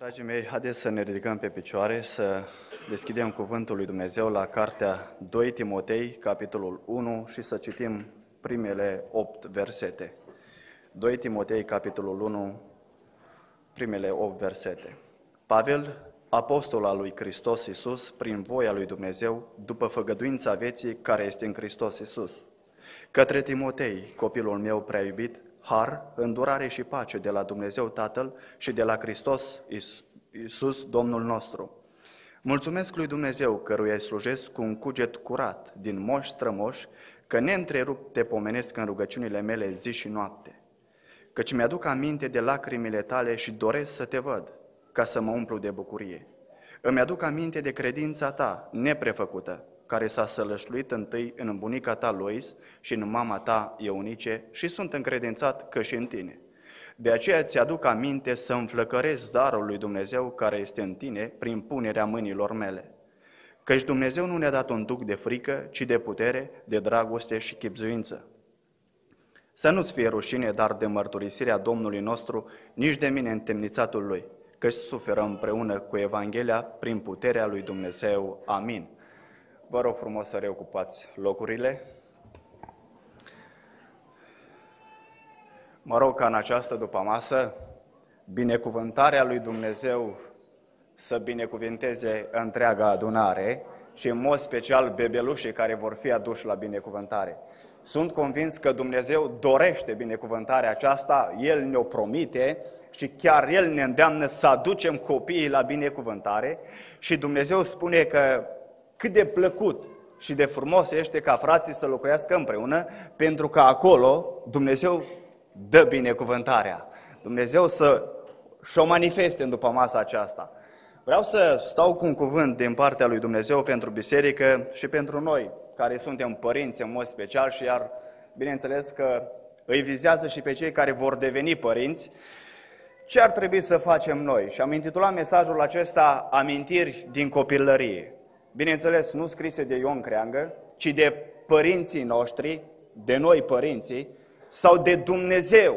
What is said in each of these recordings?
Dragii mei, haideți să ne ridicăm pe picioare, să deschidem Cuvântul lui Dumnezeu la Cartea 2 Timotei, capitolul 1 și să citim primele 8 versete. 2 Timotei, capitolul 1, primele 8 versete. Pavel, apostol al lui Hristos Iisus, prin voia lui Dumnezeu, după făgăduința vieții care este în Hristos Iisus. Către Timotei, copilul meu prea iubit, har, îndurare și pace de la Dumnezeu Tatăl și de la Hristos Isus, Domnul nostru. Mulțumesc lui Dumnezeu căruia îi slujesc cu un cuget curat, din moși strămoși, că neîntrerupt te pomenesc în rugăciunile mele zi și noapte. Căci mi-aduc aminte de lacrimile tale și doresc să te văd, ca să mă umplu de bucurie. Îmi aduc aminte de credința ta neprefăcută, care s-a sălășluit întâi în bunica ta, Lois, și în mama ta, Eunice, și sunt încredințat că și în tine. De aceea ți-aduc aminte să înflăcărezi darul lui Dumnezeu care este în tine prin punerea mâinilor mele. Căci Dumnezeu nu ne-a dat un duc de frică, ci de putere, de dragoste și chipzuință. Să nu-ți fie rușine, dar de mărturisirea Domnului nostru, nici de mine întemnițatul Lui, căci suferă împreună cu Evanghelia prin puterea lui Dumnezeu. Amin. Vă rog frumos să reocupați locurile. Mă rog ca în această dupămasă binecuvântarea lui Dumnezeu să binecuvinteze întreaga adunare și în mod special bebelușii care vor fi aduși la binecuvântare. Sunt convins că Dumnezeu dorește binecuvântarea aceasta, El ne-o promite și chiar El ne îndeamnă să aducem copiii la binecuvântare și Dumnezeu spune că cât de plăcut și de frumos este ca frații să locuiască împreună, pentru că acolo Dumnezeu dă binecuvântarea. Dumnezeu să și-o manifeste în după masa aceasta. Vreau să stau cu un cuvânt din partea lui Dumnezeu pentru biserică și pentru noi, care suntem părinți în mod special și iar, bineînțeles că îi vizează și pe cei care vor deveni părinți, ce ar trebui să facem noi? Și am intitulat mesajul acesta Amintiri din copilărie bineînțeles, nu scrise de Ion Creangă, ci de părinții noștri, de noi părinții, sau de Dumnezeu,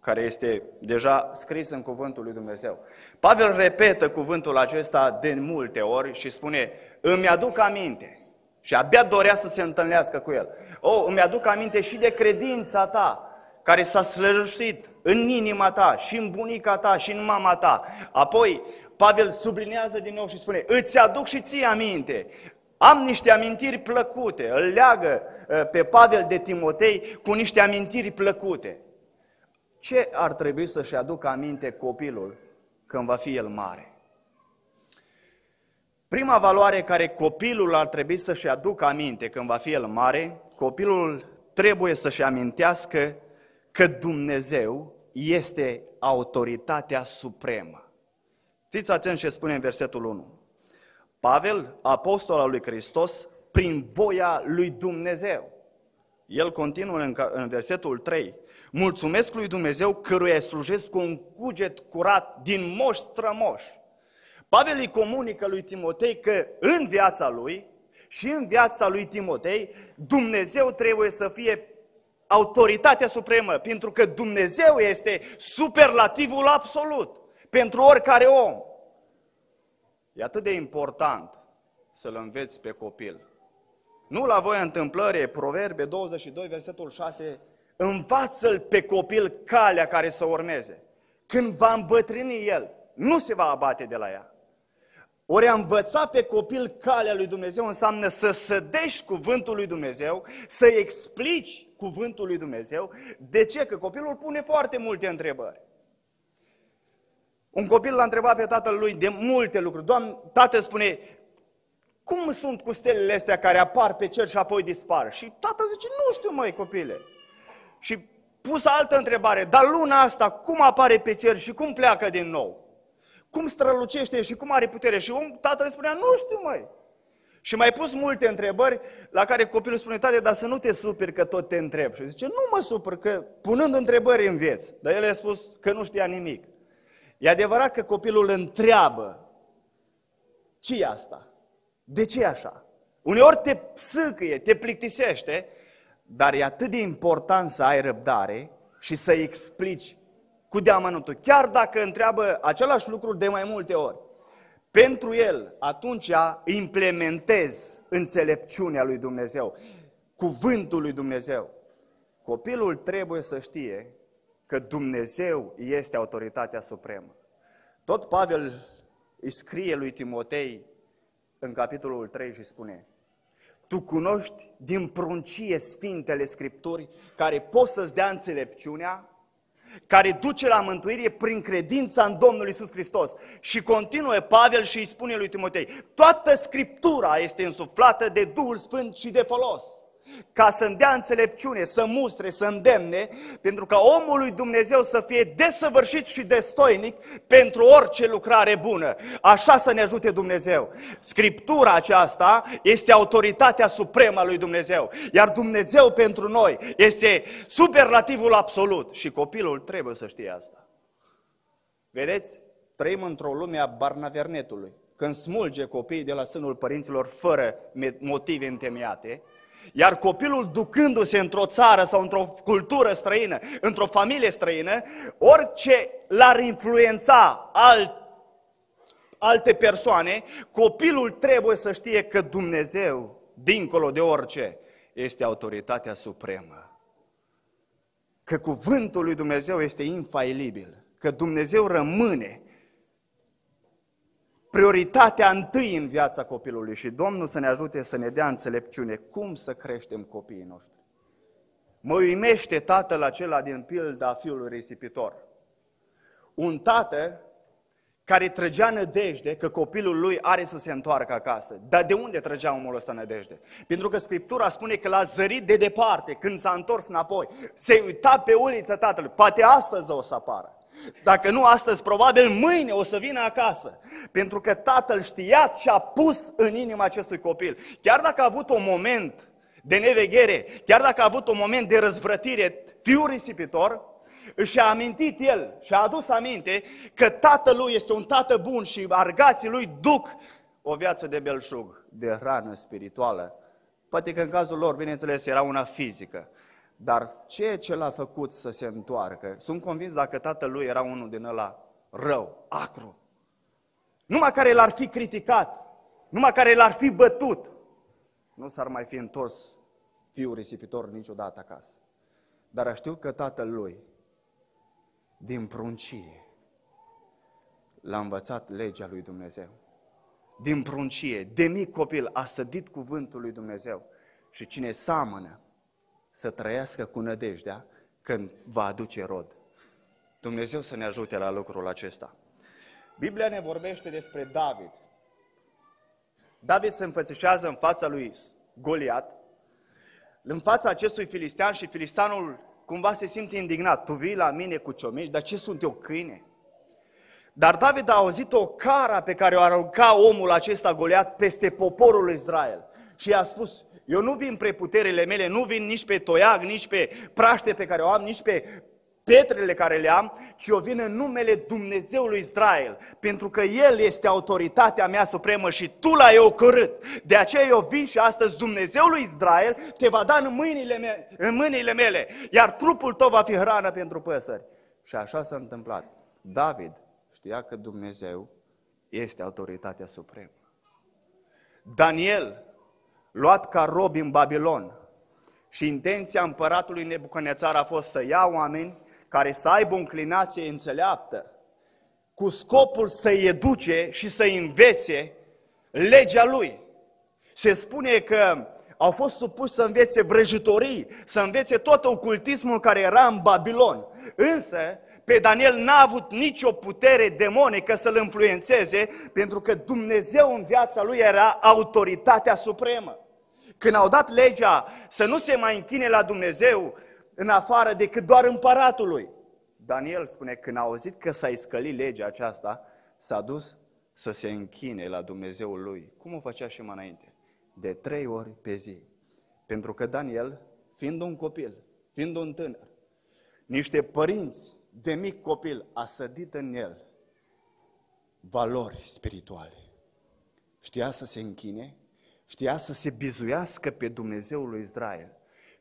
care este deja scris în cuvântul lui Dumnezeu. Pavel repetă cuvântul acesta de multe ori și spune, îmi aduc aminte. Și abia dorea să se întâlnească cu el. O, oh, îmi aduc aminte și de credința ta, care s-a slăjit în inima ta, și în bunica ta, și în mama ta. Apoi Pavel sublinează din nou și spune, îți aduc și ție aminte, am niște amintiri plăcute, îl leagă ă, pe Pavel de Timotei cu niște amintiri plăcute. Ce ar trebui să-și aducă aminte copilul când va fi el mare? Prima valoare care copilul ar trebui să-și aducă aminte când va fi el mare, copilul trebuie să-și amintească că Dumnezeu este autoritatea supremă. Fiți atenți ce spune în versetul 1. Pavel, apostol al lui Hristos, prin voia lui Dumnezeu. El continuă în, versetul 3. Mulțumesc lui Dumnezeu căruia slujesc cu un cuget curat din moș strămoș. Pavel îi comunică lui Timotei că în viața lui și în viața lui Timotei Dumnezeu trebuie să fie autoritatea supremă, pentru că Dumnezeu este superlativul absolut pentru oricare om. E atât de important să-l înveți pe copil. Nu la voi întâmplări, Proverbe 22, versetul 6, învață-l pe copil calea care să urmeze. Când va îmbătrâni el, nu se va abate de la ea. Ori a învăța pe copil calea lui Dumnezeu înseamnă să sădești cuvântul lui Dumnezeu, să explici cuvântul lui Dumnezeu. De ce? Că copilul pune foarte multe întrebări. Un copil l-a întrebat pe tatăl lui de multe lucruri. Doamne, tată spune, cum sunt cu stelele astea care apar pe cer și apoi dispar? Și tatăl zice, nu știu măi copile. Și pus altă întrebare, dar luna asta cum apare pe cer și cum pleacă din nou? Cum strălucește și cum are putere? Și om, tatăl spunea, nu știu măi. Și mai pus multe întrebări la care copilul spune, tate, dar să nu te superi că tot te întreb. Și zice, nu mă supăr, că punând întrebări în vieți. Dar el a spus că nu știa nimic. E adevărat că copilul întreabă, ce e asta? De ce e așa? Uneori te psâcăie, te plictisește, dar e atât de important să ai răbdare și să explici cu deamănuntul, chiar dacă întreabă același lucru de mai multe ori. Pentru el, atunci implementez înțelepciunea lui Dumnezeu, cuvântul lui Dumnezeu. Copilul trebuie să știe că Dumnezeu este autoritatea supremă. Tot Pavel îi scrie lui Timotei în capitolul 3 și spune Tu cunoști din pruncie Sfintele Scripturi care pot să-ți dea înțelepciunea, care duce la mântuire prin credința în Domnul Isus Hristos. Și continuă Pavel și îi spune lui Timotei, toată Scriptura este însuflată de Duhul Sfânt și de folos ca să-mi dea înțelepciune, să mustre, să îndemne, pentru ca omul lui Dumnezeu să fie desăvârșit și destoinic pentru orice lucrare bună. Așa să ne ajute Dumnezeu. Scriptura aceasta este autoritatea supremă a lui Dumnezeu, iar Dumnezeu pentru noi este superlativul absolut și copilul trebuie să știe asta. Vedeți? Trăim într-o lume a barnavernetului. Când smulge copiii de la sânul părinților fără motive întemeiate, iar copilul ducându-se într-o țară sau într-o cultură străină, într-o familie străină, orice l-ar influența alt, alte persoane, copilul trebuie să știe că Dumnezeu, dincolo de orice, este autoritatea supremă. Că cuvântul lui Dumnezeu este infailibil, că Dumnezeu rămâne prioritatea întâi în viața copilului și Domnul să ne ajute să ne dea înțelepciune cum să creștem copiii noștri. Mă uimește tatăl acela din pilda fiului risipitor. Un tată care trăgea nădejde că copilul lui are să se întoarcă acasă. Dar de unde trăgea omul ăsta nădejde? Pentru că Scriptura spune că l-a zărit de departe, când s-a întors înapoi. Se uita pe uliță tatălui. poate astăzi o să apară. Dacă nu astăzi, probabil mâine o să vină acasă. Pentru că tatăl știa ce a pus în inima acestui copil. Chiar dacă a avut un moment de neveghere, chiar dacă a avut un moment de răzvrătire, fiul risipitor, și-a amintit el și-a adus aminte că tatăl lui este un tată bun și argații lui duc o viață de belșug, de rană spirituală. Poate că în cazul lor, bineînțeles, era una fizică. Dar e ce l-a făcut să se întoarcă, sunt convins dacă tatăl lui era unul din ăla rău, acru, numai care l-ar fi criticat, numai care l-ar fi bătut, nu s-ar mai fi întors fiul risipitor niciodată acasă. Dar știu că tatăl lui, din pruncie, l-a învățat legea lui Dumnezeu. Din pruncie, de mic copil, a sădit cuvântul lui Dumnezeu. Și cine seamănă să trăiască cu nădejdea când va aduce rod. Dumnezeu să ne ajute la lucrul acesta. Biblia ne vorbește despre David. David se înfățișează în fața lui Goliat, în fața acestui filistean și filistanul cumva se simte indignat. Tu vii la mine cu ciomici, dar ce sunt eu câine? Dar David a auzit o cara pe care o arunca omul acesta Goliat peste poporul Israel și i-a spus, eu nu vin pe puterile mele, nu vin nici pe toiag, nici pe praște pe care o am, nici pe pietrele care le am, ci eu vin în numele Dumnezeului Israel, pentru că El este autoritatea mea supremă și tu l-ai ocărât. De aceea eu vin și astăzi Dumnezeului Israel te va da în mâinile, mele, în mâinile mele, iar trupul tău va fi hrană pentru păsări. Și așa s-a întâmplat. David știa că Dumnezeu este autoritatea supremă. Daniel luat ca robi în Babilon. Și intenția împăratului Nebuconețar a fost să ia oameni care să aibă o înclinație înțeleaptă, cu scopul să-i educe și să-i învețe legea lui. Se spune că au fost supuși să învețe vrăjitorii, să învețe tot ocultismul care era în Babilon. Însă, pe Daniel n-a avut nicio putere demonică să-l influențeze, pentru că Dumnezeu în viața lui era autoritatea supremă. Când au dat legea să nu se mai închine la Dumnezeu în afară decât doar împăratului, Daniel spune, când a auzit că s-a iscălit legea aceasta, s-a dus să se închine la Dumnezeul lui. Cum o făcea și mai înainte? De trei ori pe zi. Pentru că Daniel, fiind un copil, fiind un tânăr, niște părinți de mic copil a sădit în el valori spirituale. Știa să se închine, știa să se bizuiască pe Dumnezeul lui Israel.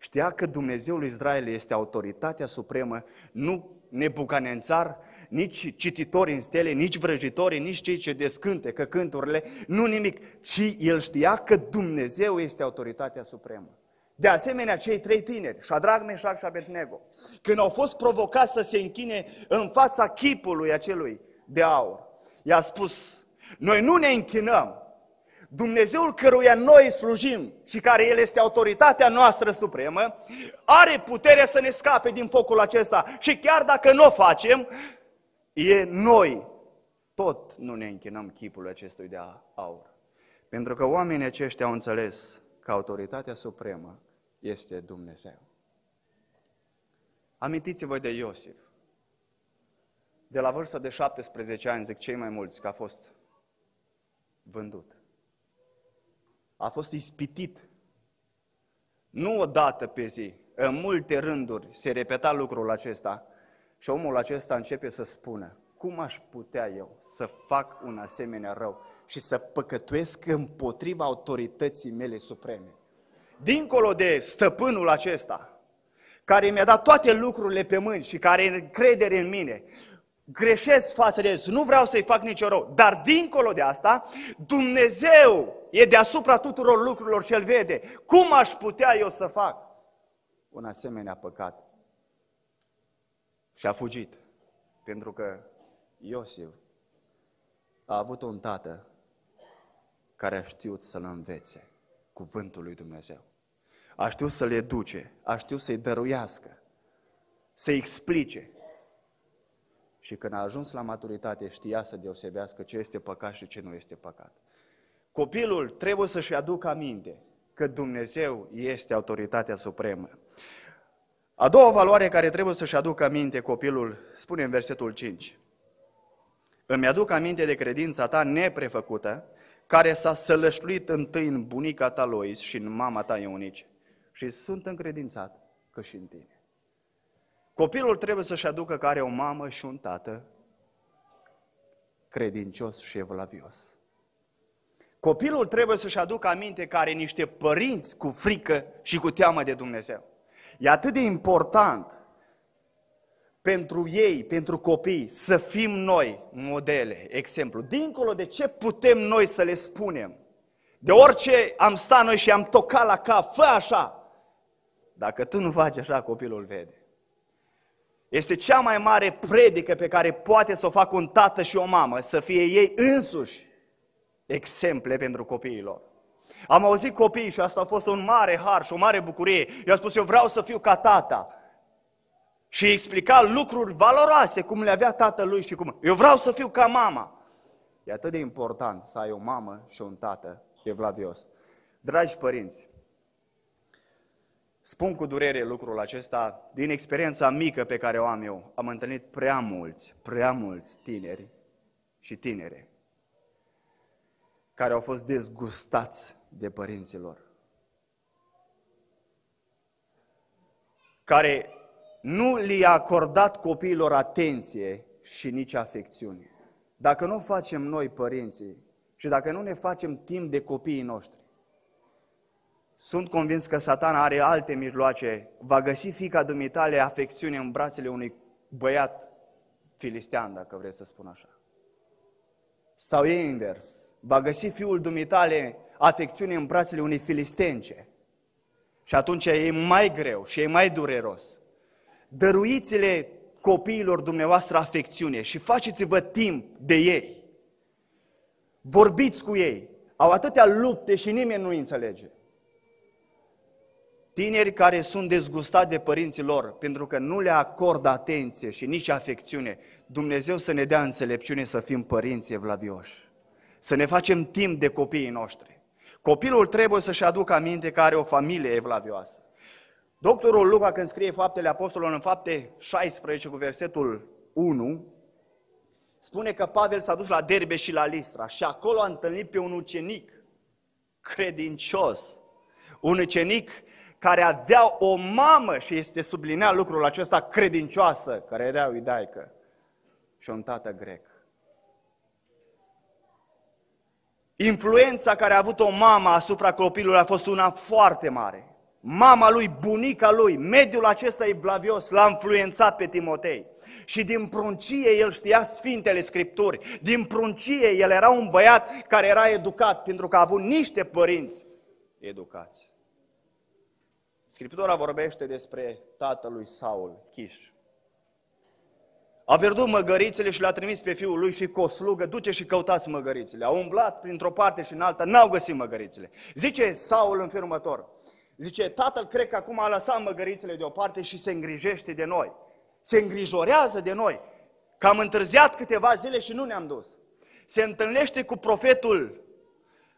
Știa că Dumnezeul lui Israel este autoritatea supremă, nu nebucanențar, nici cititori în stele, nici vrăjitori, nici cei ce descânte că cânturile, nu nimic, ci el știa că Dumnezeu este autoritatea supremă. De asemenea, cei trei tineri, Shadrach, Meșac și Abednego, când au fost provocați să se închine în fața chipului acelui de aur, i-a spus, noi nu ne închinăm Dumnezeul căruia noi slujim și care El este autoritatea noastră supremă, are putere să ne scape din focul acesta. Și chiar dacă nu o facem, e noi. Tot nu ne închinăm chipul acestui de aur. Pentru că oamenii aceștia au înțeles că autoritatea supremă este Dumnezeu. Amintiți-vă de Iosif. De la vârsta de 17 ani, zic cei mai mulți, că a fost vândut. A fost ispitit. Nu o dată pe zi, în multe rânduri se repeta lucrul acesta și omul acesta începe să spună, cum aș putea eu să fac un asemenea rău și să păcătuiesc împotriva autorității mele supreme? dincolo de stăpânul acesta, care mi-a dat toate lucrurile pe mâini și care are încredere în mine, greșesc față de nu vreau să-i fac nicio rău, dar dincolo de asta, Dumnezeu e deasupra tuturor lucrurilor și El vede. Cum aș putea eu să fac un asemenea păcat? Și a fugit, pentru că Iosif a avut un tată care a știut să-l învețe cuvântul lui Dumnezeu a știut să le duce, a știut să-i dăruiască, să-i explice. Și când a ajuns la maturitate, știa să deosebească ce este păcat și ce nu este păcat. Copilul trebuie să-și aducă aminte că Dumnezeu este autoritatea supremă. A doua valoare care trebuie să-și aducă aminte copilul, spune în versetul 5. Îmi aduc aminte de credința ta neprefăcută, care s-a sălășluit întâi în bunica ta Lois și în mama ta Ionice și sunt încredințat că și în tine. Copilul trebuie să-și aducă că are o mamă și un tată credincios și evlavios. Copilul trebuie să-și aducă aminte că are niște părinți cu frică și cu teamă de Dumnezeu. E atât de important pentru ei, pentru copii, să fim noi modele, exemplu. Dincolo de ce putem noi să le spunem, de orice am stat noi și am tocat la cap, fă așa, dacă tu nu faci așa, copilul vede. Este cea mai mare predică pe care poate să o facă un tată și o mamă, să fie ei însuși exemple pentru copiii lor. Am auzit copiii și asta a fost un mare har și o mare bucurie. I-a spus, eu vreau să fiu ca tata. Și explica lucruri valoroase, cum le avea tatălui și cum... Eu vreau să fiu ca mama. E atât de important să ai o mamă și un tată evlavios. Dragi părinți, Spun cu durere lucrul acesta din experiența mică pe care o am eu. Am întâlnit prea mulți, prea mulți tineri și tinere care au fost dezgustați de părinților. Care nu li-a acordat copiilor atenție și nici afecțiune. Dacă nu facem noi, părinții, și dacă nu ne facem timp de copiii noștri, sunt convins că satana are alte mijloace. Va găsi fica dumitale afecțiune în brațele unui băiat filistean, dacă vreți să spun așa. Sau e invers. Va găsi fiul dumitale afecțiune în brațele unei filistence. Și atunci e mai greu și e mai dureros. Dăruiți-le copiilor dumneavoastră afecțiune și faceți-vă timp de ei. Vorbiți cu ei. Au atâtea lupte și nimeni nu înțelege. Tineri care sunt dezgustați de părinții lor pentru că nu le acordă atenție și nici afecțiune. Dumnezeu să ne dea înțelepciune să fim părinți evlavioși. Să ne facem timp de copiii noștri. Copilul trebuie să-și aducă aminte că are o familie evlavioasă. Doctorul Luca, când scrie Faptele Apostolilor în Fapte 16 cu versetul 1, spune că Pavel s-a dus la Derbe și la Listra și acolo a întâlnit pe un ucenic credincios, un ucenic care avea o mamă, și este sublinea lucrul acesta, credincioasă, care era iudaică, și un tată grec. Influența care a avut-o mama asupra copilului a fost una foarte mare. Mama lui, bunica lui, mediul acesta evlavios l-a influențat pe Timotei. Și din pruncie el știa Sfintele Scripturi. Din pruncie el era un băiat care era educat pentru că a avut niște părinți educați. Scriptura vorbește despre tatălui Saul, Chiș. A pierdut măgărițele și l-a trimis pe fiul lui și cu o slugă, duce și căutați măgărițele. A umblat printr-o parte și în alta, n-au găsit măgărițele. Zice Saul în următor, zice, tatăl cred că acum a lăsat măgărițele deoparte și se îngrijește de noi. Se îngrijorează de noi, că am întârziat câteva zile și nu ne-am dus. Se întâlnește cu profetul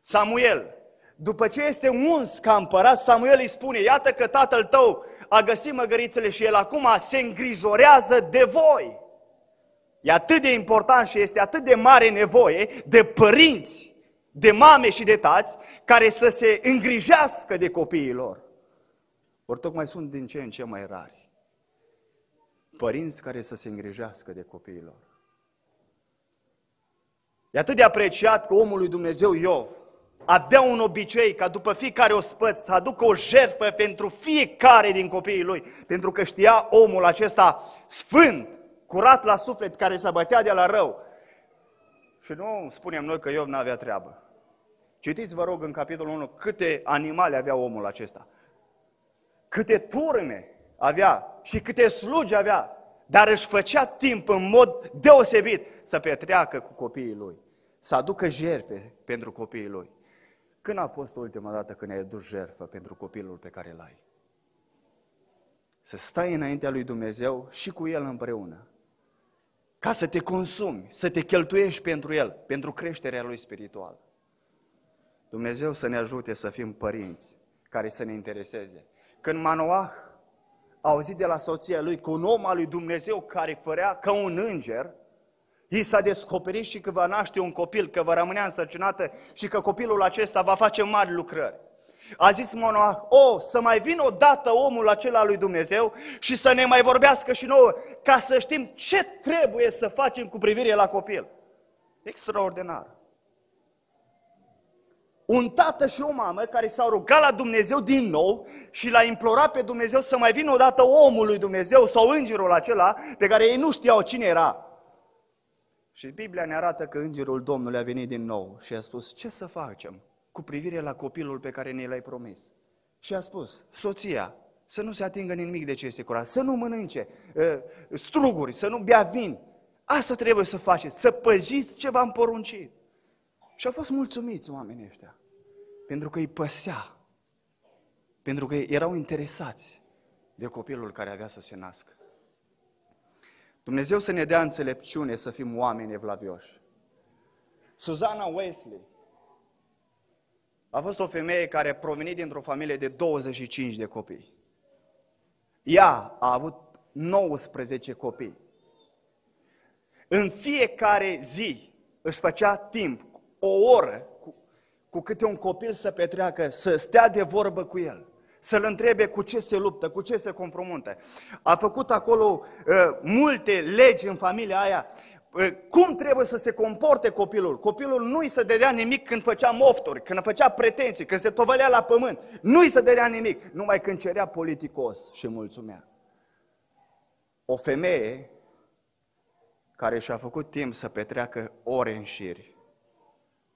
Samuel, după ce este uns ca împărat, Samuel îi spune, iată că tatăl tău a găsit măgărițele și el acum se îngrijorează de voi. E atât de important și este atât de mare nevoie de părinți, de mame și de tați, care să se îngrijească de copiii lor. Ori tocmai sunt din ce în ce mai rari. Părinți care să se îngrijească de copiii lor. E atât de apreciat că omul lui Dumnezeu Iov, avea un obicei ca după fiecare ospăț să aducă o jertfă pentru fiecare din copiii lui, pentru că știa omul acesta sfânt, curat la suflet, care se bătea de la rău. Și nu spunem noi că Iov nu avea treabă. Citiți, vă rog, în capitolul 1 câte animale avea omul acesta, câte turme avea și câte slugi avea, dar își făcea timp în mod deosebit să petreacă cu copiii lui, să aducă jertfe pentru copiii lui. Când a fost ultima dată când ai adus jertfă pentru copilul pe care îl ai? Să stai înaintea lui Dumnezeu și cu El împreună. Ca să te consumi, să te cheltuiești pentru El, pentru creșterea Lui spirituală. Dumnezeu să ne ajute să fim părinți care să ne intereseze. Când Manoah a auzit de la soția lui că un om al lui Dumnezeu care fărea ca un înger, I s-a descoperit și că va naște un copil, că va rămâne însărcinată și că copilul acesta va face mari lucrări. A zis monoah, o, să mai vină odată omul acela lui Dumnezeu și să ne mai vorbească și nouă, ca să știm ce trebuie să facem cu privire la copil. Extraordinar. Un tată și o mamă care s-au rugat la Dumnezeu din nou și l-a implorat pe Dumnezeu să mai vină odată omul lui Dumnezeu sau îngerul acela pe care ei nu știau cine era. Și Biblia ne arată că îngerul Domnului a venit din nou și a spus, ce să facem cu privire la copilul pe care ne l-ai promis? Și a spus, soția, să nu se atingă nimic de ce este curat, să nu mănânce ă, struguri, să nu bea vin. Asta trebuie să faceți, să păziți ce v-am poruncit. Și au fost mulțumiți oamenii ăștia, pentru că îi păsea, pentru că erau interesați de copilul care avea să se nască. Dumnezeu să ne dea înțelepciune să fim oameni evlavioși. Susana Wesley a fost o femeie care a provenit dintr-o familie de 25 de copii. Ea a avut 19 copii. În fiecare zi își făcea timp, o oră, cu, cu câte un copil să petreacă, să stea de vorbă cu el să-l întrebe cu ce se luptă, cu ce se confruntă. A făcut acolo uh, multe legi în familia aia. Uh, cum trebuie să se comporte copilul? Copilul nu-i să dădea nimic când făcea mofturi, când făcea pretenții, când se tovălea la pământ. Nu-i să dădea nimic, numai când cerea politicos și mulțumea. O femeie care și-a făcut timp să petreacă ore în șiri,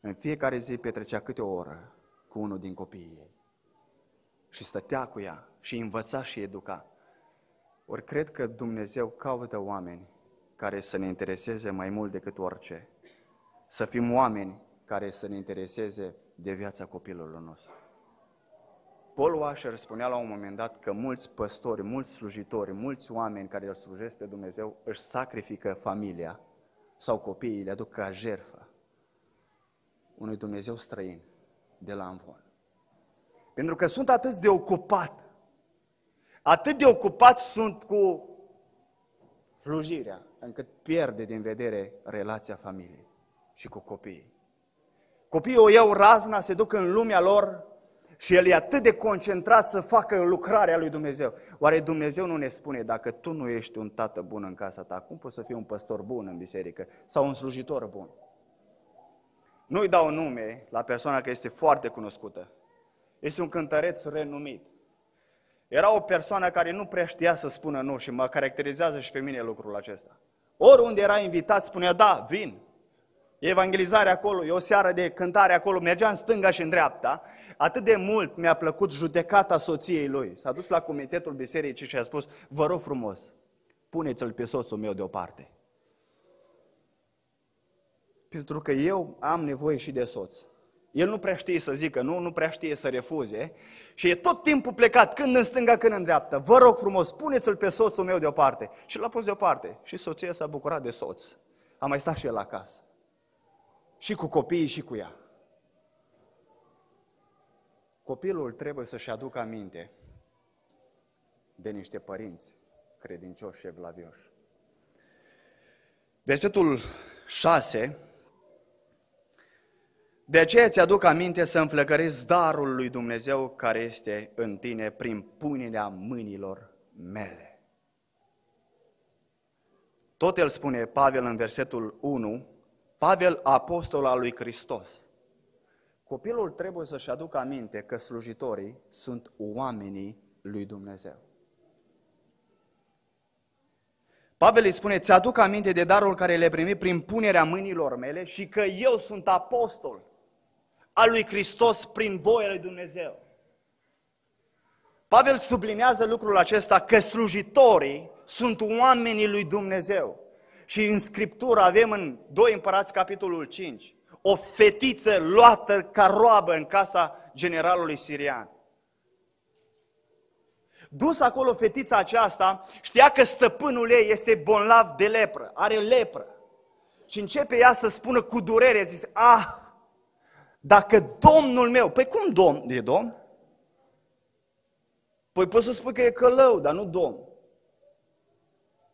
în fiecare zi petrecea câte o oră cu unul din copiii ei și stătea cu ea și învăța și educa. Ori cred că Dumnezeu caută oameni care să ne intereseze mai mult decât orice. Să fim oameni care să ne intereseze de viața copilului nostru. Paul Washer spunea la un moment dat că mulți păstori, mulți slujitori, mulți oameni care îl slujesc pe Dumnezeu își sacrifică familia sau copiii, le aduc ca jerfă unui Dumnezeu străin de la Amvon. Pentru că sunt atât de ocupat. Atât de ocupat sunt cu slujirea, încât pierde din vedere relația familiei și cu copiii. Copiii o iau razna, se duc în lumea lor și el e atât de concentrat să facă lucrarea lui Dumnezeu. Oare Dumnezeu nu ne spune, dacă tu nu ești un tată bun în casa ta, cum poți să fii un păstor bun în biserică sau un slujitor bun? Nu-i dau nume la persoana care este foarte cunoscută, este un cântăreț renumit. Era o persoană care nu prea știa să spună nu și mă caracterizează și pe mine lucrul acesta. Oriunde era invitat, spunea, da, vin. Evangelizare acolo, e o seară de cântare acolo, mergea în stânga și în dreapta. Atât de mult mi-a plăcut judecata soției lui. S-a dus la comitetul bisericii și a spus, vă rog frumos, puneți-l pe soțul meu deoparte. Pentru că eu am nevoie și de soț. El nu prea știe să zică nu, nu prea știe să refuze și e tot timpul plecat, când în stânga, când în dreapta. Vă rog frumos, puneți-l pe soțul meu deoparte. Și l-a pus deoparte și soția s-a bucurat de soț. A mai stat și el acasă. Și cu copiii și cu ea. Copilul trebuie să-și aducă aminte de niște părinți credincioși și evlavioși. Versetul 6 de aceea îți aduc aminte să înflăcărezi darul lui Dumnezeu care este în tine prin punerea mâinilor mele. Tot el spune Pavel în versetul 1, Pavel, apostol al lui Hristos. Copilul trebuie să-și aducă aminte că slujitorii sunt oamenii lui Dumnezeu. Pavel îi spune, ți-aduc aminte de darul care le primi prin punerea mâinilor mele și că eu sunt apostol a lui Hristos prin voia lui Dumnezeu. Pavel sublinează lucrul acesta că slujitorii sunt oamenii lui Dumnezeu. Și în Scriptură avem în 2 Împărați, capitolul 5, o fetiță luată ca roabă în casa generalului sirian. Dus acolo fetița aceasta, știa că stăpânul ei este bolnav de lepră, are lepră. Și începe ea să spună cu durere, zice, ah, dacă Domnul meu, păi cum Domn? E Domn? Păi poți să spui că e călău, dar nu Domn.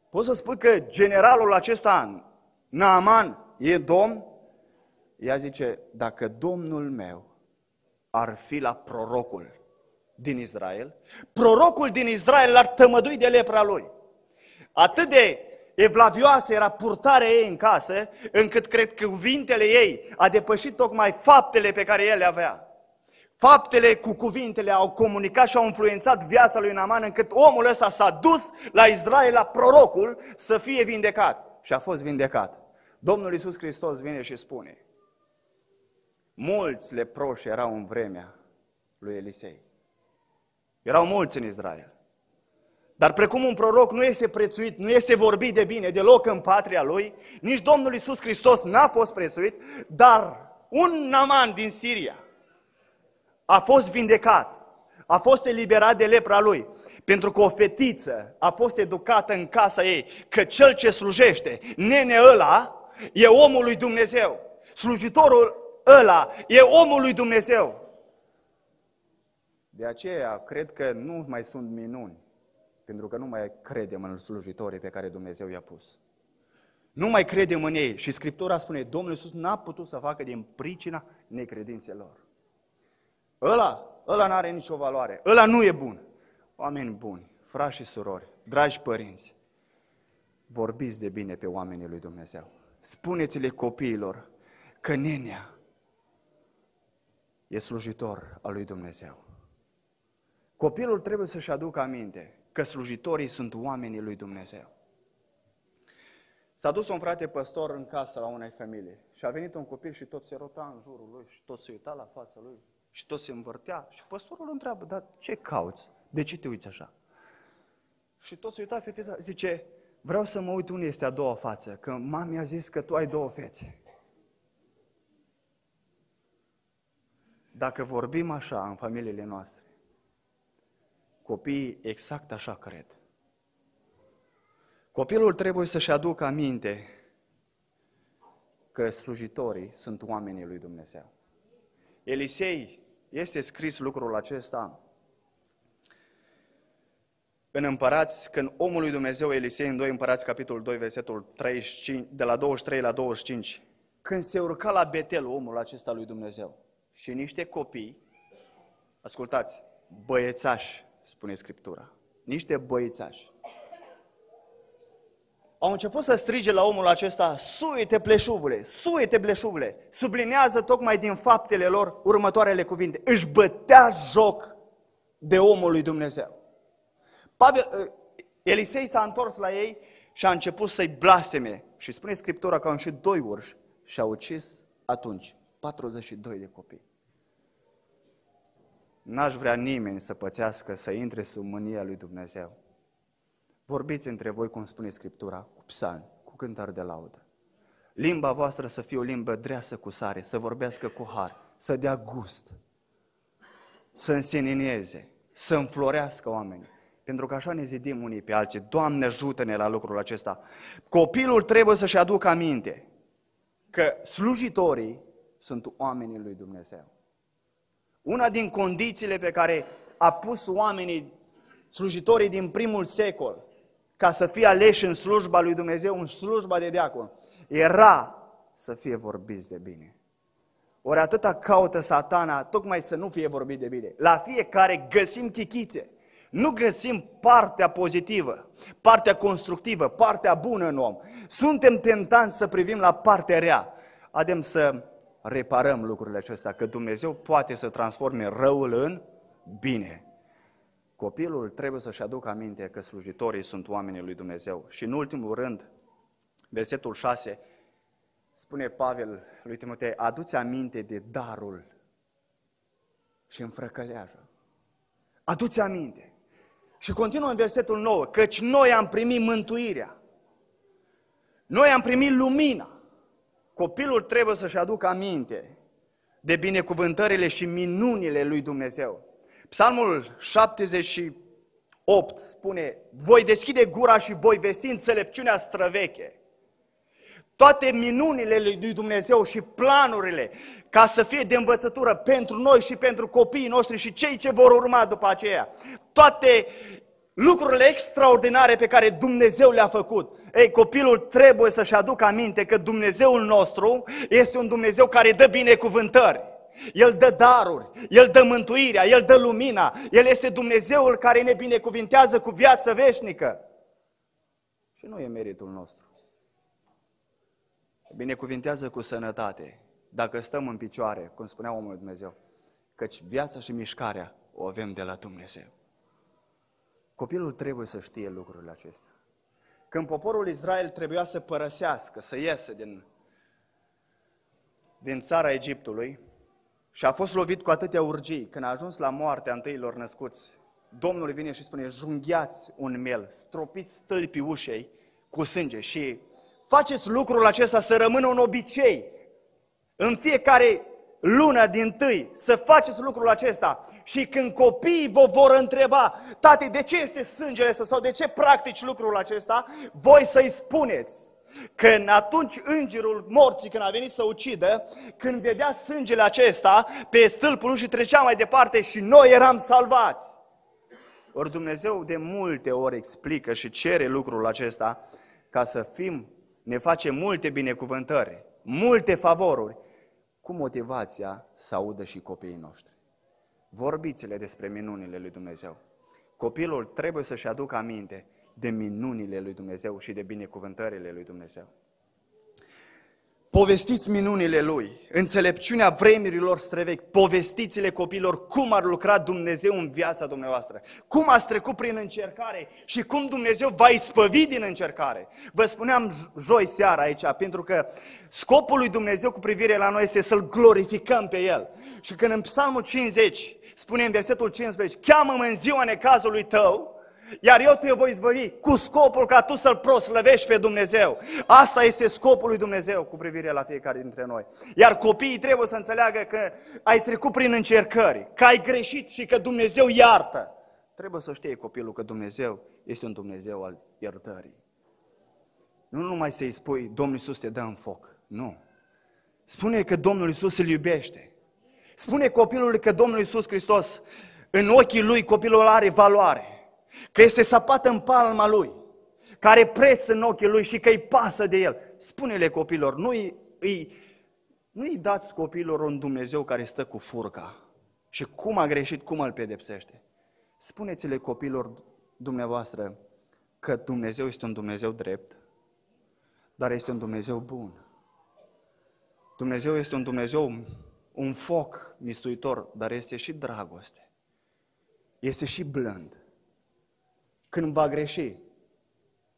Poți să spui că generalul acesta an, Naaman, e Domn? Ea zice, dacă Domnul meu ar fi la prorocul din Israel, prorocul din Israel l-ar tămădui de lepra lui. Atât de evlavioasă era purtarea ei în casă, încât cred că cuvintele ei a depășit tocmai faptele pe care el le avea. Faptele cu cuvintele au comunicat și au influențat viața lui Naman încât omul ăsta s-a dus la Israel, la prorocul, să fie vindecat. Și a fost vindecat. Domnul Iisus Hristos vine și spune, mulți leproși erau în vremea lui Elisei. Erau mulți în Israel. Dar precum un proroc nu este prețuit, nu este vorbit de bine deloc în patria lui, nici Domnul Iisus Hristos n-a fost prețuit, dar un Naman din Siria a fost vindecat, a fost eliberat de lepra lui, pentru că o fetiță a fost educată în casa ei, că cel ce slujește, nene ăla, e omul lui Dumnezeu. Slujitorul ăla e omul lui Dumnezeu. De aceea, cred că nu mai sunt minuni pentru că nu mai credem în slujitorii pe care Dumnezeu i-a pus. Nu mai credem în ei. Și Scriptura spune, Domnul Iisus n-a putut să facă din pricina necredințelor. Ăla, ăla nu are nicio valoare. Ăla nu e bun. Oameni buni, frați și surori, dragi părinți, vorbiți de bine pe oamenii lui Dumnezeu. Spuneți-le copiilor că nenea e slujitor al lui Dumnezeu. Copilul trebuie să-și aducă aminte că slujitorii sunt oamenii lui Dumnezeu. S-a dus un frate păstor în casă la unei familii și a venit un copil și tot se rota în jurul lui și tot se uita la fața lui și tot se învârtea. Și păstorul îl întreabă, dar ce cauți? De ce te uiți așa? Și tot se uita fetița, zice, vreau să mă uit unde este a doua față, că mami a zis că tu ai două fețe. Dacă vorbim așa în familiile noastre, Copiii exact așa cred. Copilul trebuie să-și aducă aminte că slujitorii sunt oamenii lui Dumnezeu. Elisei este scris lucrul acesta în împărați, când omul lui Dumnezeu Elisei în 2 împărați, capitolul 2, versetul 35, de la 23 la 25, când se urca la Betel omul acesta lui Dumnezeu și niște copii, ascultați, băiețași, spune Scriptura. Niște băițași. Au început să strige la omul acesta, suie-te pleșuvule, suie-te pleșuvule. Sublinează tocmai din faptele lor următoarele cuvinte. Își bătea joc de omul lui Dumnezeu. Pavel, ă, Elisei s-a întors la ei și a început să-i blasteme. Și spune Scriptura că au înșit doi urși și au ucis atunci 42 de copii. N-aș vrea nimeni să pățească, să intre sub mânia lui Dumnezeu. Vorbiți între voi, cum spune Scriptura, cu psalmi, cu cântări de laudă. Limba voastră să fie o limbă dreasă cu sare, să vorbească cu har, să dea gust, să înseninieze, să înflorească oamenii. Pentru că așa ne zidim unii pe alții. Doamne, ajută-ne la lucrul acesta. Copilul trebuie să-și aducă aminte că slujitorii sunt oamenii lui Dumnezeu. Una din condițiile pe care a pus oamenii, slujitorii din primul secol, ca să fie aleși în slujba lui Dumnezeu, în slujba de deacon, era să fie vorbiți de bine. Ori atâta caută satana, tocmai să nu fie vorbit de bine. La fiecare găsim chichițe. Nu găsim partea pozitivă, partea constructivă, partea bună în om. Suntem tentați să privim la partea rea. Adem să reparăm lucrurile acestea, că Dumnezeu poate să transforme răul în bine. Copilul trebuie să-și aducă aminte că slujitorii sunt oamenii lui Dumnezeu. Și în ultimul rând, versetul 6, spune Pavel lui Timotei, aduți aminte de darul și înfrăcăleajă. Aduți aminte. Și continuă în versetul 9, căci noi am primit mântuirea. Noi am primit lumina. Copilul trebuie să-și aducă aminte de binecuvântările și minunile lui Dumnezeu. Psalmul 78 spune, voi deschide gura și voi vesti înțelepciunea străveche. Toate minunile lui Dumnezeu și planurile ca să fie de învățătură pentru noi și pentru copiii noștri și cei ce vor urma după aceea. Toate lucrurile extraordinare pe care Dumnezeu le-a făcut. Ei, copilul trebuie să-și aducă aminte că Dumnezeul nostru este un Dumnezeu care dă binecuvântări. El dă daruri, El dă mântuirea, El dă lumina, El este Dumnezeul care ne binecuvintează cu viață veșnică. Și nu e meritul nostru. Binecuvintează cu sănătate, dacă stăm în picioare, cum spunea omul Dumnezeu, căci viața și mișcarea o avem de la Dumnezeu. Copilul trebuie să știe lucrurile acestea. Când poporul Israel trebuia să părăsească, să iese din, din țara Egiptului și a fost lovit cu atâtea urgii, când a ajuns la moartea întâilor născuți, Domnul vine și spune, junghiați un mel, stropiți stâlpii ușei cu sânge și faceți lucrul acesta să rămână un obicei în fiecare luna din tâi să faceți lucrul acesta și când copiii vă vor întreba, tati, de ce este sângele să sau de ce practici lucrul acesta, voi să-i spuneți. Că atunci îngerul morții, când a venit să ucidă, când vedea sângele acesta pe stâlpul și trecea mai departe și noi eram salvați. Ori Dumnezeu de multe ori explică și cere lucrul acesta ca să fim, ne face multe binecuvântări, multe favoruri, cu motivația să audă și copiii noștri. Vorbiți-le despre minunile lui Dumnezeu. Copilul trebuie să-și aducă aminte de minunile lui Dumnezeu și de binecuvântările lui Dumnezeu. Povestiți minunile lui, înțelepciunea vremirilor străvechi, povestiți-le copiilor cum ar lucra Dumnezeu în viața dumneavoastră, cum ați trecut prin încercare și cum Dumnezeu va ispăvi din încercare. Vă spuneam joi seara aici, pentru că scopul lui Dumnezeu cu privire la noi este să-L glorificăm pe El. Și când în Psalmul 50 spune în versetul 15, cheamă-mă în ziua necazului tău, iar eu te voi izbăvi cu scopul ca tu să-L proslăvești pe Dumnezeu. Asta este scopul lui Dumnezeu cu privire la fiecare dintre noi. Iar copiii trebuie să înțeleagă că ai trecut prin încercări, că ai greșit și că Dumnezeu iartă. Trebuie să știe copilul că Dumnezeu este un Dumnezeu al iertării. Nu numai să-i spui, Domnul Iisus te dă în foc. Nu. Spune că Domnul Iisus îl iubește. Spune copilului că Domnul Iisus Hristos, în ochii lui copilul are valoare că este sapat în palma lui, care preț în ochii lui și că îi pasă de el. Spune-le copilor, nu îi, nu-i dați copilor un Dumnezeu care stă cu furca și cum a greșit, cum îl pedepsește. Spuneți-le copilor dumneavoastră că Dumnezeu este un Dumnezeu drept, dar este un Dumnezeu bun. Dumnezeu este un Dumnezeu, un foc mistuitor, dar este și dragoste. Este și blând când va greși,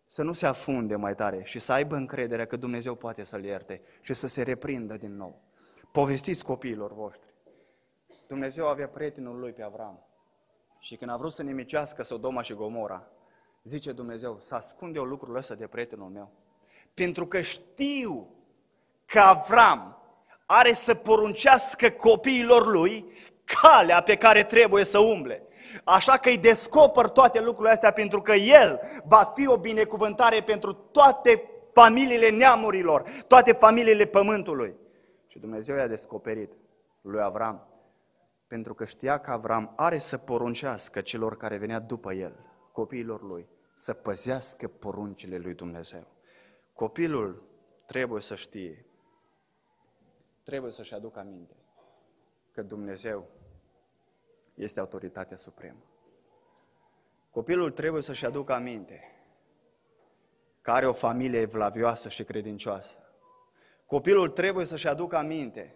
să nu se afunde mai tare și să aibă încrederea că Dumnezeu poate să-l ierte și să se reprindă din nou. Povestiți copiilor voștri. Dumnezeu avea prietenul lui pe Avram și când a vrut să nimicească Sodoma și Gomora, zice Dumnezeu, să ascunde eu lucrul ăsta de prietenul meu. Pentru că știu că Avram are să poruncească copiilor lui calea pe care trebuie să umble. Așa că îi descoper toate lucrurile astea pentru că el va fi o binecuvântare pentru toate familiile neamurilor, toate familiile pământului. Și Dumnezeu i-a descoperit lui Avram, pentru că știa că Avram are să poruncească celor care venea după el, copiilor lui, să păzească poruncile lui Dumnezeu. Copilul trebuie să știe, trebuie să-și aducă aminte că Dumnezeu este autoritatea supremă. Copilul trebuie să-și aducă aminte că are o familie evlavioasă și credincioasă. Copilul trebuie să-și aducă aminte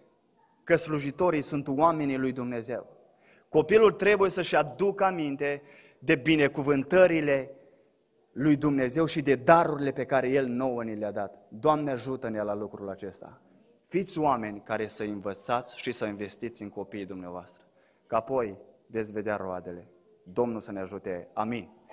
că slujitorii sunt oamenii lui Dumnezeu. Copilul trebuie să-și aducă aminte de binecuvântările lui Dumnezeu și de darurile pe care El nouă ni le-a dat. Doamne ajută-ne la lucrul acesta. Fiți oameni care să învățați și să investiți în copiii dumneavoastră. Ca apoi veți vedea roadele. Domnul să ne ajute. Amin.